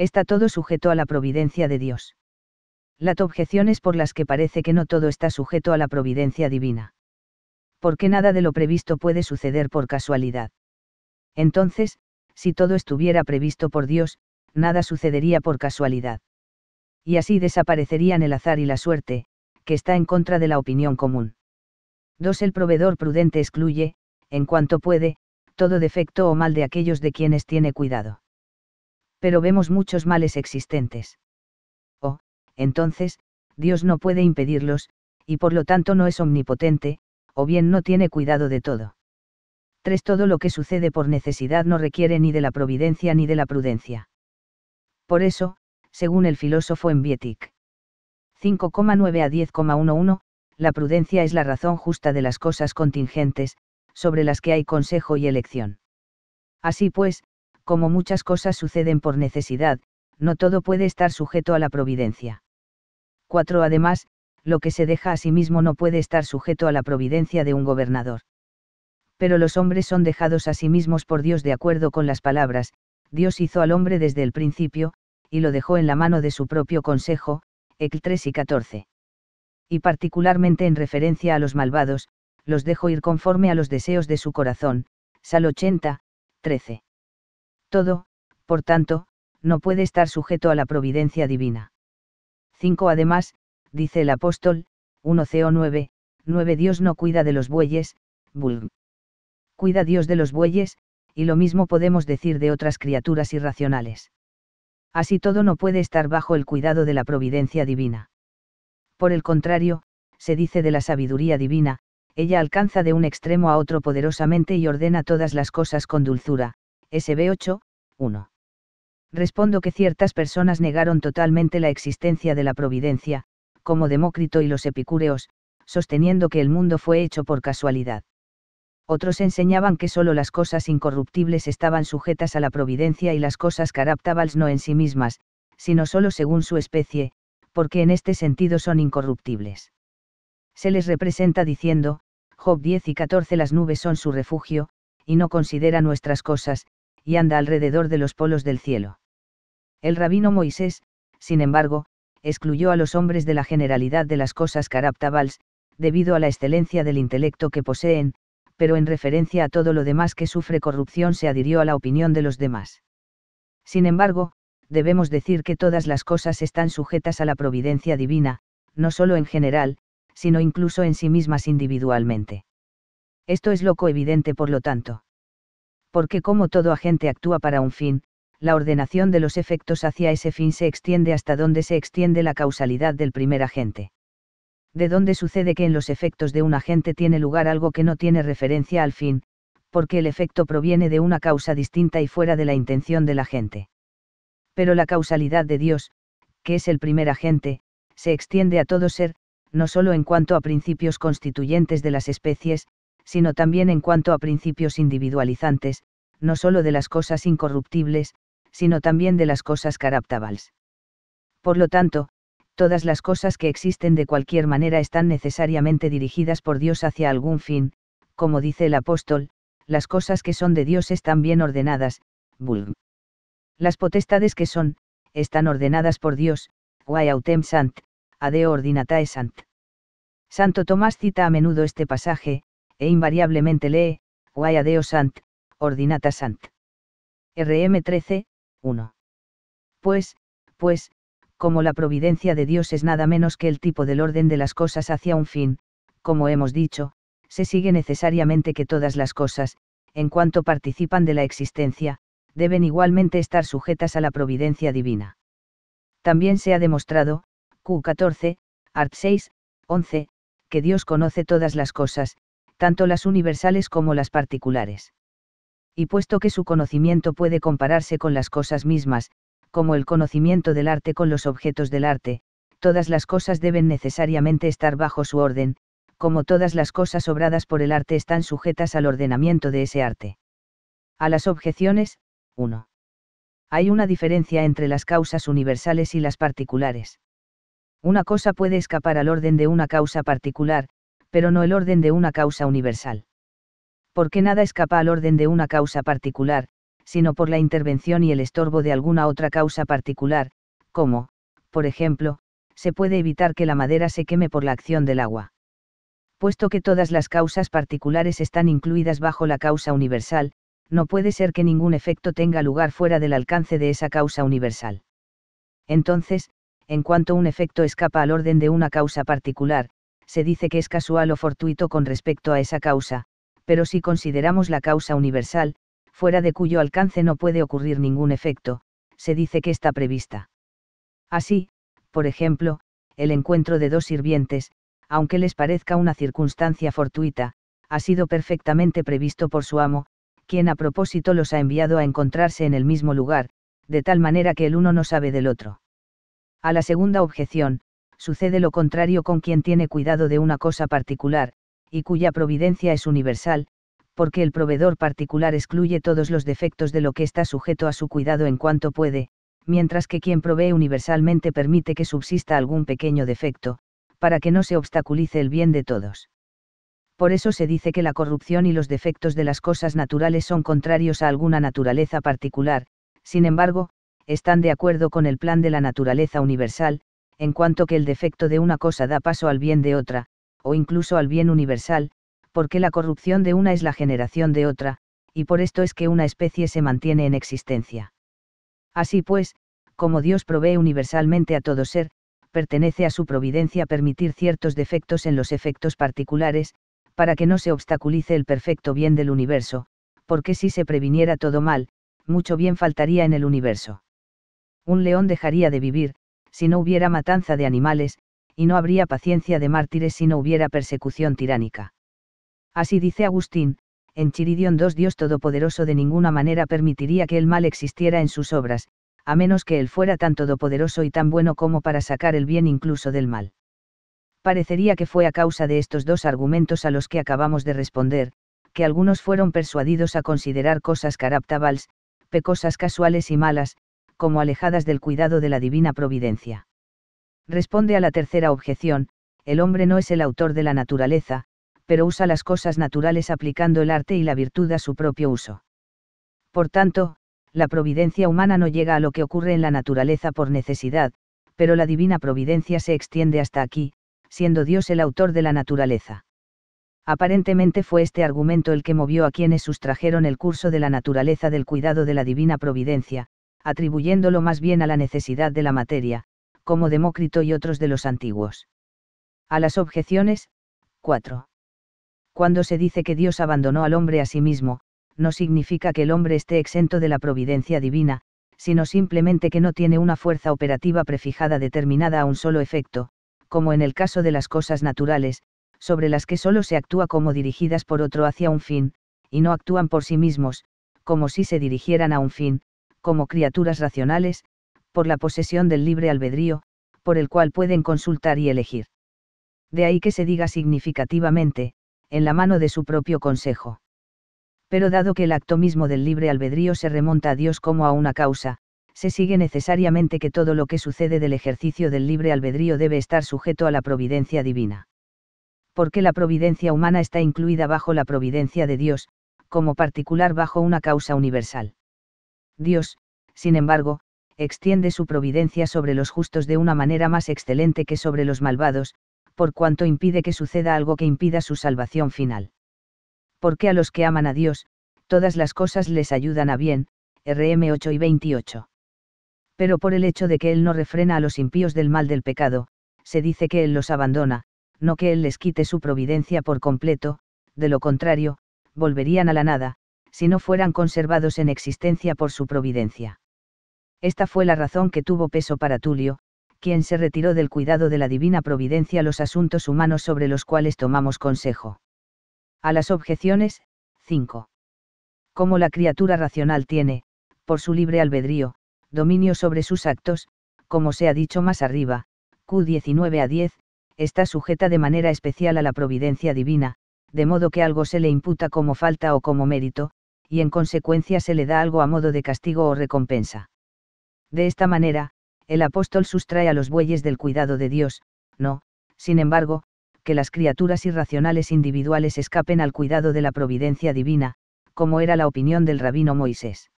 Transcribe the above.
está todo sujeto a la providencia de Dios. La objeción es por las que parece que no todo está sujeto a la providencia divina. Porque nada de lo previsto puede suceder por casualidad. Entonces, si todo estuviera previsto por Dios, nada sucedería por casualidad. Y así desaparecerían el azar y la suerte, que está en contra de la opinión común. 2. El proveedor prudente excluye, en cuanto puede, todo defecto o mal de aquellos de quienes tiene cuidado pero vemos muchos males existentes. Oh, entonces, Dios no puede impedirlos, y por lo tanto no es omnipotente, o bien no tiene cuidado de todo. 3. Todo lo que sucede por necesidad no requiere ni de la providencia ni de la prudencia. Por eso, según el filósofo Envietic. 5,9 a 10,11, la prudencia es la razón justa de las cosas contingentes, sobre las que hay consejo y elección. Así pues, como muchas cosas suceden por necesidad, no todo puede estar sujeto a la providencia. 4. Además, lo que se deja a sí mismo no puede estar sujeto a la providencia de un gobernador. Pero los hombres son dejados a sí mismos por Dios de acuerdo con las palabras, Dios hizo al hombre desde el principio, y lo dejó en la mano de su propio consejo, el 3 y 14. Y particularmente en referencia a los malvados, los dejo ir conforme a los deseos de su corazón, Sal 80, 13. Todo, por tanto, no puede estar sujeto a la providencia divina. 5. Además, dice el apóstol, 1 CO 9, 9 Dios no cuida de los bueyes, Cuida Dios de los bueyes, y lo mismo podemos decir de otras criaturas irracionales. Así todo no puede estar bajo el cuidado de la providencia divina. Por el contrario, se dice de la sabiduría divina, ella alcanza de un extremo a otro poderosamente y ordena todas las cosas con dulzura, SB 8, 1. Respondo que ciertas personas negaron totalmente la existencia de la providencia, como Demócrito y los epicúreos, sosteniendo que el mundo fue hecho por casualidad. Otros enseñaban que sólo las cosas incorruptibles estaban sujetas a la providencia y las cosas caraptabals no en sí mismas, sino sólo según su especie, porque en este sentido son incorruptibles. Se les representa diciendo, Job 10 y 14 las nubes son su refugio, y no considera nuestras cosas, y anda alrededor de los polos del cielo. El rabino Moisés, sin embargo, excluyó a los hombres de la generalidad de las cosas caraptabals, debido a la excelencia del intelecto que poseen, pero en referencia a todo lo demás que sufre corrupción se adhirió a la opinión de los demás. Sin embargo, debemos decir que todas las cosas están sujetas a la providencia divina, no solo en general, sino incluso en sí mismas individualmente. Esto es loco evidente por lo tanto porque como todo agente actúa para un fin, la ordenación de los efectos hacia ese fin se extiende hasta donde se extiende la causalidad del primer agente. De donde sucede que en los efectos de un agente tiene lugar algo que no tiene referencia al fin, porque el efecto proviene de una causa distinta y fuera de la intención del agente. Pero la causalidad de Dios, que es el primer agente, se extiende a todo ser, no solo en cuanto a principios constituyentes de las especies, sino también en cuanto a principios individualizantes, no solo de las cosas incorruptibles, sino también de las cosas caraptabals. Por lo tanto, todas las cosas que existen de cualquier manera están necesariamente dirigidas por Dios hacia algún fin, como dice el apóstol, las cosas que son de Dios están bien ordenadas, Las potestades que son, están ordenadas por Dios, autem sant, ordinatae sant. Santo Tomás cita a menudo este pasaje, e invariablemente lee, Guaya Deo Sant, Ordinata Sant. RM 13, 1. Pues, pues, como la providencia de Dios es nada menos que el tipo del orden de las cosas hacia un fin, como hemos dicho, se sigue necesariamente que todas las cosas, en cuanto participan de la existencia, deben igualmente estar sujetas a la providencia divina. También se ha demostrado, Q14, Art 6, 11, que Dios conoce todas las cosas, tanto las universales como las particulares. Y puesto que su conocimiento puede compararse con las cosas mismas, como el conocimiento del arte con los objetos del arte, todas las cosas deben necesariamente estar bajo su orden, como todas las cosas obradas por el arte están sujetas al ordenamiento de ese arte. A las objeciones, 1. Hay una diferencia entre las causas universales y las particulares. Una cosa puede escapar al orden de una causa particular, pero no el orden de una causa universal. Porque nada escapa al orden de una causa particular, sino por la intervención y el estorbo de alguna otra causa particular, como, por ejemplo, se puede evitar que la madera se queme por la acción del agua. Puesto que todas las causas particulares están incluidas bajo la causa universal, no puede ser que ningún efecto tenga lugar fuera del alcance de esa causa universal. Entonces, en cuanto un efecto escapa al orden de una causa particular, se dice que es casual o fortuito con respecto a esa causa, pero si consideramos la causa universal, fuera de cuyo alcance no puede ocurrir ningún efecto, se dice que está prevista. Así, por ejemplo, el encuentro de dos sirvientes, aunque les parezca una circunstancia fortuita, ha sido perfectamente previsto por su amo, quien a propósito los ha enviado a encontrarse en el mismo lugar, de tal manera que el uno no sabe del otro. A la segunda objeción, sucede lo contrario con quien tiene cuidado de una cosa particular, y cuya providencia es universal, porque el proveedor particular excluye todos los defectos de lo que está sujeto a su cuidado en cuanto puede, mientras que quien provee universalmente permite que subsista algún pequeño defecto, para que no se obstaculice el bien de todos. Por eso se dice que la corrupción y los defectos de las cosas naturales son contrarios a alguna naturaleza particular, sin embargo, están de acuerdo con el plan de la naturaleza universal, en cuanto que el defecto de una cosa da paso al bien de otra, o incluso al bien universal, porque la corrupción de una es la generación de otra, y por esto es que una especie se mantiene en existencia. Así pues, como Dios provee universalmente a todo ser, pertenece a su providencia permitir ciertos defectos en los efectos particulares, para que no se obstaculice el perfecto bien del universo, porque si se previniera todo mal, mucho bien faltaría en el universo. Un león dejaría de vivir, si no hubiera matanza de animales, y no habría paciencia de mártires si no hubiera persecución tiránica. Así dice Agustín, en Chiridión II Dios Todopoderoso de ninguna manera permitiría que el mal existiera en sus obras, a menos que él fuera tan todopoderoso y tan bueno como para sacar el bien incluso del mal. Parecería que fue a causa de estos dos argumentos a los que acabamos de responder, que algunos fueron persuadidos a considerar cosas caraptabals, pecosas casuales y malas, como alejadas del cuidado de la divina providencia. Responde a la tercera objeción, el hombre no es el autor de la naturaleza, pero usa las cosas naturales aplicando el arte y la virtud a su propio uso. Por tanto, la providencia humana no llega a lo que ocurre en la naturaleza por necesidad, pero la divina providencia se extiende hasta aquí, siendo Dios el autor de la naturaleza. Aparentemente fue este argumento el que movió a quienes sustrajeron el curso de la naturaleza del cuidado de la divina providencia, atribuyéndolo más bien a la necesidad de la materia, como Demócrito y otros de los antiguos. A las objeciones, 4. Cuando se dice que Dios abandonó al hombre a sí mismo, no significa que el hombre esté exento de la providencia divina, sino simplemente que no tiene una fuerza operativa prefijada determinada a un solo efecto, como en el caso de las cosas naturales, sobre las que solo se actúa como dirigidas por otro hacia un fin, y no actúan por sí mismos, como si se dirigieran a un fin, como criaturas racionales, por la posesión del libre albedrío, por el cual pueden consultar y elegir. De ahí que se diga significativamente, en la mano de su propio consejo. Pero dado que el acto mismo del libre albedrío se remonta a Dios como a una causa, se sigue necesariamente que todo lo que sucede del ejercicio del libre albedrío debe estar sujeto a la providencia divina. Porque la providencia humana está incluida bajo la providencia de Dios, como particular bajo una causa universal. Dios, sin embargo, extiende su providencia sobre los justos de una manera más excelente que sobre los malvados, por cuanto impide que suceda algo que impida su salvación final. Porque a los que aman a Dios, todas las cosas les ayudan a bien, RM 8 y 28. Pero por el hecho de que Él no refrena a los impíos del mal del pecado, se dice que Él los abandona, no que Él les quite su providencia por completo, de lo contrario, volverían a la nada, si no fueran conservados en existencia por su providencia. Esta fue la razón que tuvo peso para Tulio, quien se retiró del cuidado de la divina providencia los asuntos humanos sobre los cuales tomamos consejo. A las objeciones, 5. Como la criatura racional tiene, por su libre albedrío, dominio sobre sus actos, como se ha dicho más arriba, Q19 a 10, está sujeta de manera especial a la providencia divina, de modo que algo se le imputa como falta o como mérito, y en consecuencia se le da algo a modo de castigo o recompensa. De esta manera, el apóstol sustrae a los bueyes del cuidado de Dios, no, sin embargo, que las criaturas irracionales individuales escapen al cuidado de la providencia divina, como era la opinión del rabino Moisés.